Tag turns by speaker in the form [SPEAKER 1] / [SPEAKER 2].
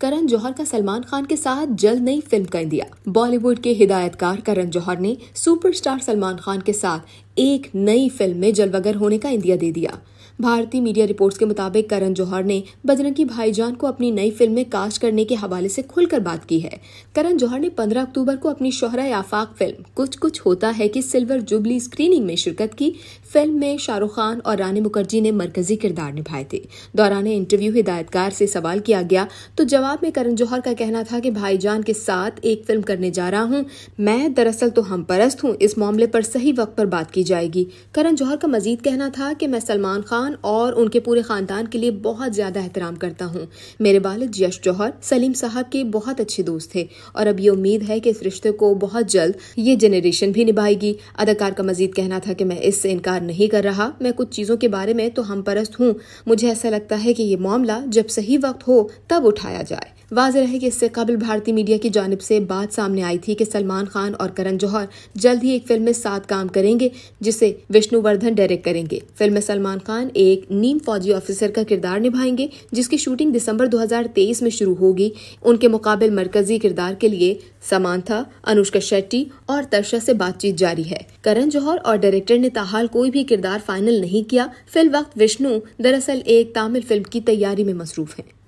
[SPEAKER 1] करण जौहर का सलमान खान के साथ जल्द नई फिल्म कर दिया बॉलीवुड के हिदायतकार करण जौहर ने सुपरस्टार सलमान खान के साथ एक नई फिल्म में जलवागर होने का इंदिया दे दिया भारतीय मीडिया रिपोर्ट्स के मुताबिक करण जौहर ने बजरंगी भाईजान को अपनी नई फिल्म में कास्ट करने के हवाले से खुलकर बात की है करण जौहर ने 15 अक्टूबर को अपनी शोहरा आफाक फिल्म कुछ कुछ होता है की सिल्वर जुबली स्क्रीनिंग में शिरकत की फिल्म में शाहरुख खान और रानी मुखर्जी ने मरकजी किरदार निभाए थे दौरान इंटरव्यू हिदायतकार से सवाल किया गया तो जवाब में करण जौहर का कहना था कि भाईजान के साथ एक फिल्म करने जा रहा हूँ मैं दरअसल तो हम परस्त हूँ इस मामले पर सही वक्त पर बात की जाएगी करण जौहर का मजीद कहना था कि मैं सलमान खान खान और उनके पूरे ख़ानदान के लिए बहुत ज़्यादा एहतराम करता हूँ मेरे वालद यश जौहर सलीम साहब के बहुत अच्छे दोस्त थे और अब ये उम्मीद है कि इस रिश्ते को बहुत जल्द ये जनरेशन भी निभाएगी अदाकार का मजीद कहना था कि मैं इससे इनकार नहीं कर रहा मैं कुछ चीज़ों के बारे में तो हम परस्त हूँ मुझे ऐसा लगता है कि ये मामला जब सही वक्त हो तब उठाया जाए वाज रहे कि इससे कबल भारतीय मीडिया की जानब से बात सामने आई थी कि सलमान खान और करण जौहर जल्द ही एक फिल्म में साथ काम करेंगे जिसे विष्णुवर्धन डायरेक्ट करेंगे फिल्म में सलमान खान एक नीम फौजी ऑफिसर का किरदार निभाएंगे जिसकी शूटिंग दिसंबर 2023 में शुरू होगी उनके मुकाबले मरकजी किरदार के लिए समांथा अनुष्का शेट्टी और तर्शा से बातचीत जारी है करण जौहर और डायरेक्टर ने ताहाल कोई भी किरदार फाइनल नहीं किया फिल वक्त विष्णु दरअसल एक तमिल फिल्म की तैयारी में मसरूफ है